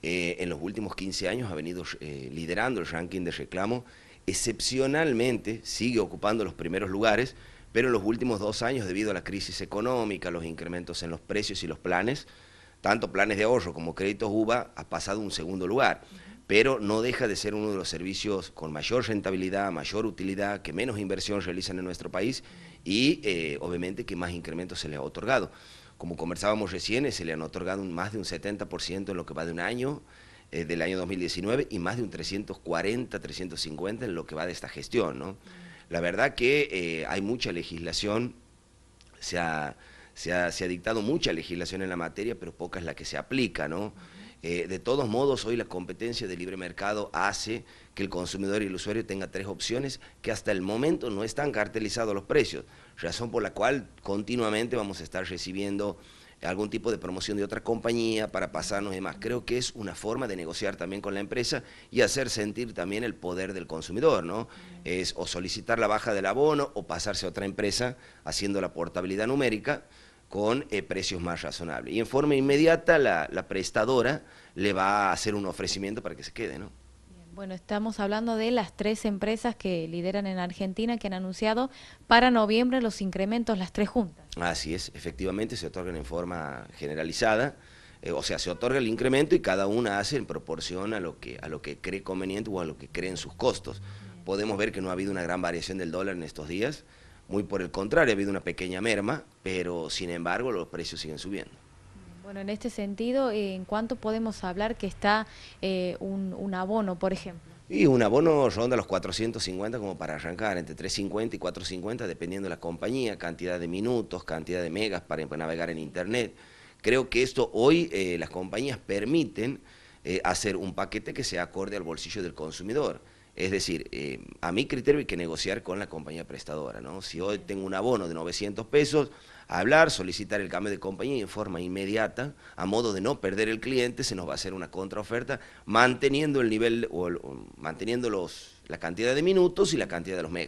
Eh, en los últimos 15 años ha venido eh, liderando el ranking de reclamo, excepcionalmente sigue ocupando los primeros lugares, pero en los últimos dos años, debido a la crisis económica, los incrementos en los precios y los planes, tanto planes de ahorro como créditos UBA, ha pasado un segundo lugar. Pero no deja de ser uno de los servicios con mayor rentabilidad, mayor utilidad, que menos inversión realizan en nuestro país y eh, obviamente que más incrementos se le ha otorgado como conversábamos recién, eh, se le han otorgado más de un 70% en lo que va de un año, eh, del año 2019, y más de un 340, 350 en lo que va de esta gestión. ¿no? La verdad que eh, hay mucha legislación, se ha, se ha, dictado mucha legislación en la materia, pero poca es la que se aplica. ¿no? Eh, de todos modos, hoy la competencia de libre mercado hace que el consumidor y el usuario tenga tres opciones que hasta el momento no están cartelizados los precios, razón por la cual continuamente vamos a estar recibiendo algún tipo de promoción de otra compañía para pasarnos y demás. Creo que es una forma de negociar también con la empresa y hacer sentir también el poder del consumidor, ¿no? Es o solicitar la baja del abono o pasarse a otra empresa haciendo la portabilidad numérica con eh, precios más razonables. Y en forma inmediata la, prestadora le va a hacer un ofrecimiento para que se quede, ¿no? Bueno, estamos hablando de las tres empresas que lideran en Argentina que han anunciado para noviembre los incrementos, las tres juntas. Así es, efectivamente se otorgan en forma generalizada, eh, o sea, se otorga el incremento y cada una hace en proporción a lo que a lo que cree conveniente o a lo que creen sus costos. Podemos ver que no ha habido una gran variación del dólar en estos días. Muy por el contrario, ha habido una pequeña merma, pero sin embargo los precios siguen subiendo. Bueno, en este sentido, ¿en cuánto podemos hablar que está eh, un, abono, por ejemplo? Y un abono ronda los 450 como para arrancar, entre 350 y 450, dependiendo de la compañía, cantidad de minutos, cantidad de megas para navegar en Internet. Creo que esto hoy eh, las compañías permiten eh, hacer un paquete que se acorde al bolsillo del consumidor. Es decir, eh, a mi criterio hay que negociar con la compañía prestadora. ¿no? Si hoy tengo un abono de 900 pesos, hablar, solicitar el cambio de compañía y en forma inmediata, a modo de no perder el cliente, se nos va a hacer una contraoferta manteniendo el nivel manteniendo la cantidad de minutos y la cantidad de los megas.